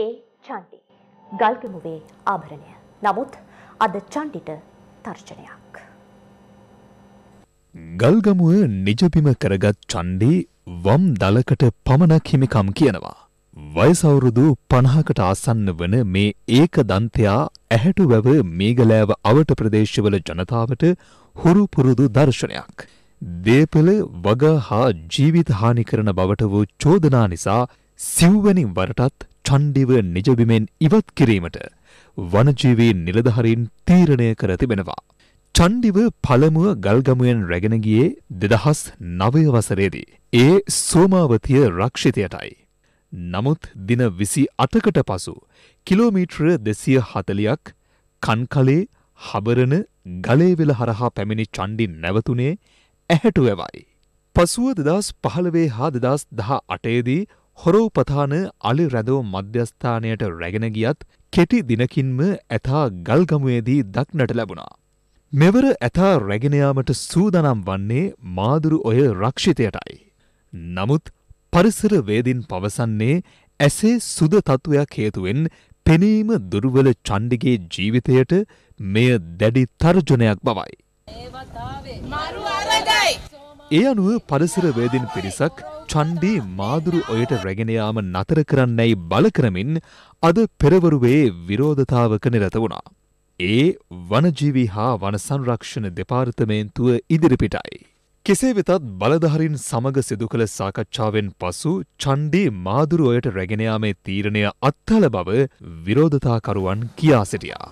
ඒ චන්ටි. ගල්ගමුවේ ආභරණය. නමුත් අද චන්ටිට තර්ශනයක්. ගල්ගමුව නිජපිම කරගත් චන්්ඩි වම් දලකට පමණක් හිමිකම් කියනවා. වයසවුරුදු පණහකට ආසන්න වන මේ ඒක දන්තයා ඇහැටු වැව මේගලෑව අවට ප්‍රදේශවල ජනතාවට හුරු පුරුදු දර්ශනයක්. දේපල වග හා ජීවිත හානි කරන බවට වූ චෝදනා නිසා සිව්වැනි වරටත් චණ්ඩිව නිජබිමෙන් ඉවත් කිරීමට වනජීවී නිලධහරින් තීරණය කර තිබෙනවා. චන්ඩිව පළමුුව ගල්ගමුවෙන් රැගෙනගියේ දෙදහස් නවය වසරේදී. ඒ සෝමාවතිය රක්ෂිතයටයි. නමුත් දින විසි අටකට පසු කිලෝමීට්‍ර දෙසිය හතලියක් කන්කලේ හබරණ ගලේවෙල හරහා පැමිණි චණ්ඩි නැවතුනේ ඇහැටුවවයි. පසුව දෙදස් පහළවේ හා දෙදස් දහ අටයේදී හොරවුපතාන අලි රැඳෝ මධ්‍යස්ථානයට රැගෙන ගියත් කෙටි දිනකින්ම ඇතා ගල්ගමුවේදී දක්නට ලැබුණා. මෙවර ඇතා රැගෙනයාමට සූදනම් වන්නේ මාදුරු ඔය රක්ෂිතයටයි. නමුත් පරිසරවේදින් පවසන්නේ ඇසේ සුද තත්ත්වයක් හේතුවෙන් පෙනීම දුර්වල චණ්ඩිගේ ජීවිතයට මෙය දැඩි තර්ජනයක් බවයි. ඒවතාවේ මරු අරගයි! ඒ අනුව පරිසර වේදින් පිරිසක් චණ්ඩී මාදුරු ඔයට රැගෙන යාම නතර කරන්නයි බල කරමින් අද පෙරවරුවේ විරෝධතාවක නිරත වුණා. ඒ වනජීවී හා වන සංරක්ෂණ දෙපාර්තමේන්තුව ඉදිරිපිටයි. කෙසේ වෙතත් බලධහරින් සමග සිදු කළ සාකච්ඡාවෙන් පසු චන්්ඩී මාදුරුවයට රැගෙනයාමේ තීරණය අත්හල බව විරෝධතාකරුවන් කියා සිටියා.